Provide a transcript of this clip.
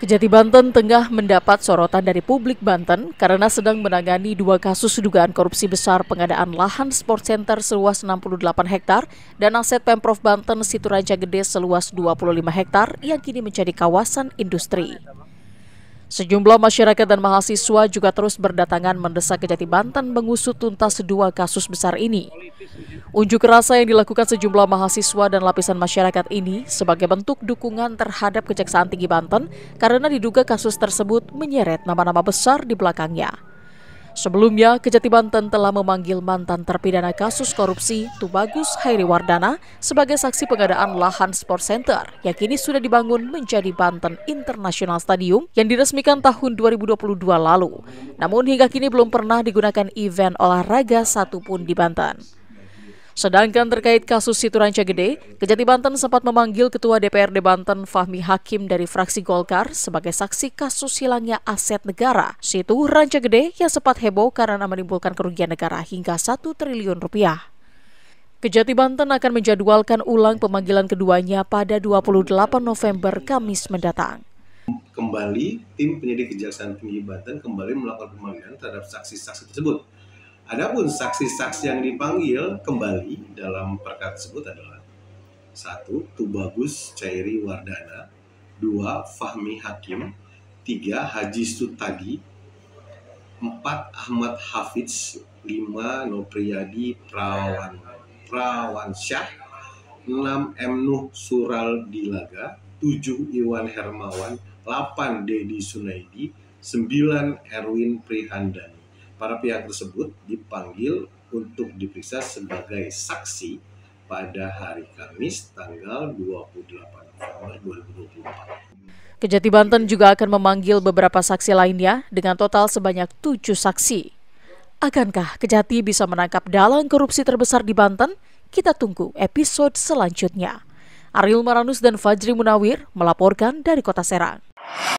Kejati Banten tengah mendapat sorotan dari publik Banten karena sedang menangani dua kasus dugaan korupsi besar pengadaan lahan sport center seluas 68 hektar dan aset Pemprov Banten Situraja Gede seluas 25 hektar yang kini menjadi kawasan industri. Sejumlah masyarakat dan mahasiswa juga terus berdatangan mendesak Kejati Banten mengusut tuntas dua kasus besar ini. Unjuk rasa yang dilakukan sejumlah mahasiswa dan lapisan masyarakat ini sebagai bentuk dukungan terhadap Kejaksaan Tinggi Banten karena diduga kasus tersebut menyeret nama-nama besar di belakangnya. Sebelumnya, Kejati Banten telah memanggil mantan terpidana kasus korupsi Tubagus Hairi Wardana sebagai saksi pengadaan lahan Sport Center yang kini sudah dibangun menjadi Banten International Stadium yang diresmikan tahun 2022 lalu. Namun hingga kini belum pernah digunakan event olahraga satupun di Banten. Sedangkan terkait kasus Ranca Gede, Kejati Banten sempat memanggil Ketua DPRD Banten Fahmi Hakim dari fraksi Golkar sebagai saksi kasus hilangnya aset negara Situ Ranca Gede yang sempat heboh karena menimbulkan kerugian negara hingga 1 triliun rupiah. Kejati Banten akan menjadwalkan ulang pemanggilan keduanya pada 28 November Kamis mendatang kembali tim penyidik Kejaksaan Tinggi Banten kembali melakukan pemanggilan terhadap saksi-saksi tersebut Adapun saksi-saksi yang dipanggil kembali dalam perkara tersebut adalah satu Tubagus Cairi Wardana, dua Fahmi Hakim, tiga Haji Sutagi, empat Ahmad Hafiz, lima Nopriyadi Prawan Prawansyah, enam M Nuh Sural Dilaga, tujuh Iwan Hermawan, delapan Dedi Sunaidi, sembilan Erwin Prihandani. Para pihak tersebut dipanggil untuk diperiksa sebagai saksi pada hari Kamis tanggal 28 November 2024. Kejati Banten juga akan memanggil beberapa saksi lainnya dengan total sebanyak tujuh saksi. Akankah Kejati bisa menangkap dalang korupsi terbesar di Banten? Kita tunggu episode selanjutnya. Ariel Maranus dan Fajri Munawir melaporkan dari Kota Serang.